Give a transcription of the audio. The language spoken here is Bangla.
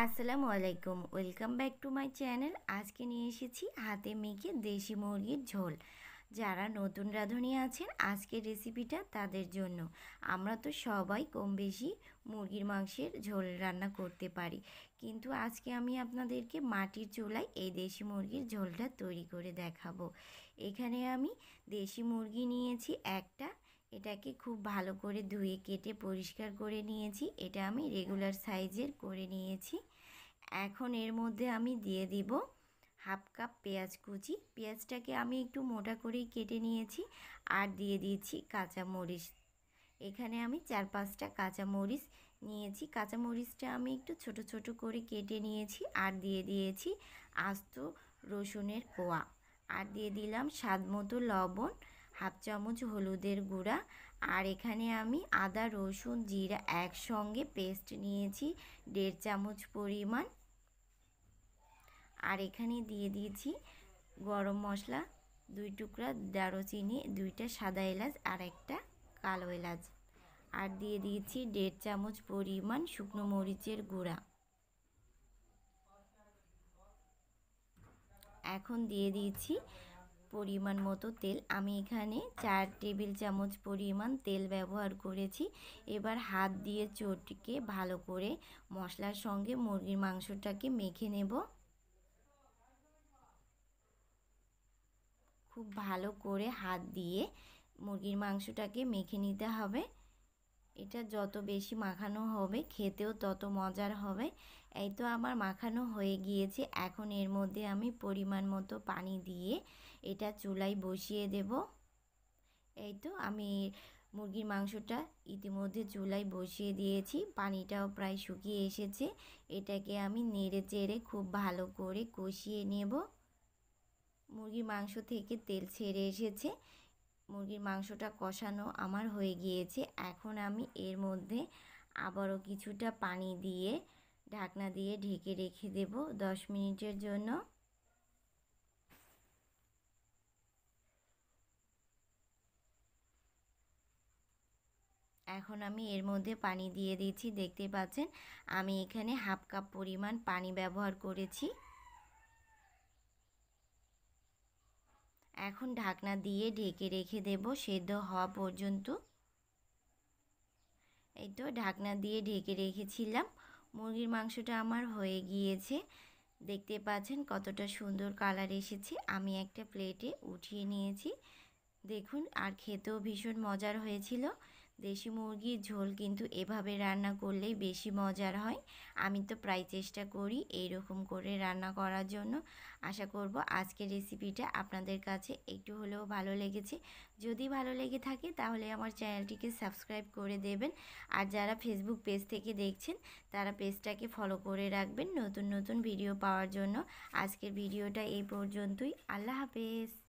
আসসালামু আলাইকুম welcome back to my channel আজকে নিয়ে এসেছি হাতে মেখে দেশি মুরগির ঝোল যারা নতুন রাঁধুনি আছেন আজকের রেসিপিটা তাদের জন্য আমরা তো সবাই কম বেশি মুরগির মাংসের ঝোল রান্না করতে পারি কিন্তু আজকে আমি আপনাদেরকে মাটির চুলায় এই দেশি মুরগির ঝোলটা তৈরি করে দেখাবো এখানে আমি দেশি মুরগি নিয়েছি একটা এটাকে খুব ভালো করে ধুয়ে কেটে পরিষ্কার করে নিয়েছি এটা আমি রেগুলার সাইজের করে নিয়েছি এখন এর মধ্যে আমি দিয়ে দিব হাফ কাপ পেঁয়াজ কুচি পেঁয়াজটাকে আমি একটু মোটা করেই কেটে নিয়েছি আর দিয়ে দিয়েছি কাঁচামরিচ এখানে আমি চার পাঁচটা কাঁচামরিচ নিয়েছি কাঁচামরিচটা আমি একটু ছোট ছোট করে কেটে নিয়েছি আর দিয়ে দিয়েছি আস্ত রসুনের কোয়া আর দিয়ে দিলাম স্বাদ মতো লবণ হাফ চামচ হলুদের গুঁড়া আর এখানে আমি আদা রসুন জিরা একসঙ্গে পেস্ট নিয়েছি দেড় চামচ পরিমাণ আর এখানে দিয়ে দিয়েছি গরম মশলা দুই টুকরা দারুচিনি দুইটা সাদা এলাচ আর একটা কালো এলাচ আর দিয়ে দিয়েছি দেড় চামচ পরিমাণ শুকনো মরিচের গুঁড়া এখন দিয়ে দিয়েছি পরিমাণ মতো তেল আমি এখানে চার টেবিল চামচ পরিমাণ তেল ব্যবহার করেছি এবার হাত দিয়ে চটকে ভালো করে মশলার সঙ্গে মুরগির মাংসটাকে মেখে নেব খুব ভালো করে হাত দিয়ে মুরগির মাংসটাকে মেখে নিতে হবে এটা যত বেশি মাখানো হবে খেতেও তত মজার হবে এই তো আমার মাখানো হয়ে গিয়েছে এখন এর মধ্যে আমি পরিমাণ মতো পানি দিয়ে এটা চুলায় বসিয়ে দেব এই তো আমি মুরগির মাংসটা ইতিমধ্যে চুলায় বসিয়ে দিয়েছি পানিটাও প্রায় শুকিয়ে এসেছে এটাকে আমি নেড়ে চেড়ে খুব ভালো করে কষিয়ে নেব মুরগির মাংস থেকে তেল ছেড়ে এসেছে মুরগির মাংসটা কষানো আমার হয়ে গিয়েছে এখন আমি এর মধ্যে আবারও কিছুটা পানি দিয়ে ঢাকনা দিয়ে ঢেকে রেখে দেব দশ মিনিটের জন্য এখন আমি এর মধ্যে পানি দিয়ে দিয়েছি দেখতে পাচ্ছেন আমি এখানে হাফ কাপ পরিমাণ পানি ব্যবহার করেছি এখন ঢাকনা দিয়ে ঢেকে রেখে দেব সেদ্ধ হওয়া পর্যন্ত এই তো ঢাকনা দিয়ে ঢেকে রেখেছিলাম মুরগির মাংসটা আমার হয়ে গিয়েছে দেখতে পাচ্ছেন কতটা সুন্দর কালার এসেছে আমি একটা প্লেটে উঠিয়ে নিয়েছি দেখুন আর খেতেও ভীষণ মজার হয়েছিল দেশি মুরগির ঝোল কিন্তু এভাবে রান্না করলেই বেশি মজার হয় আমি তো প্রায় চেষ্টা করি এইরকম করে রান্না করার জন্য আশা করব আজকের রেসিপিটা আপনাদের কাছে একটু হলেও ভালো লেগেছে যদি ভালো লেগে থাকে তাহলে আমার চ্যানেলটিকে সাবস্ক্রাইব করে দেবেন আর যারা ফেসবুক পেজ থেকে দেখছেন তারা পেজটাকে ফলো করে রাখবেন নতুন নতুন ভিডিও পাওয়ার জন্য আজকের ভিডিওটা এই পর্যন্তই আল্লাহ হাফেজ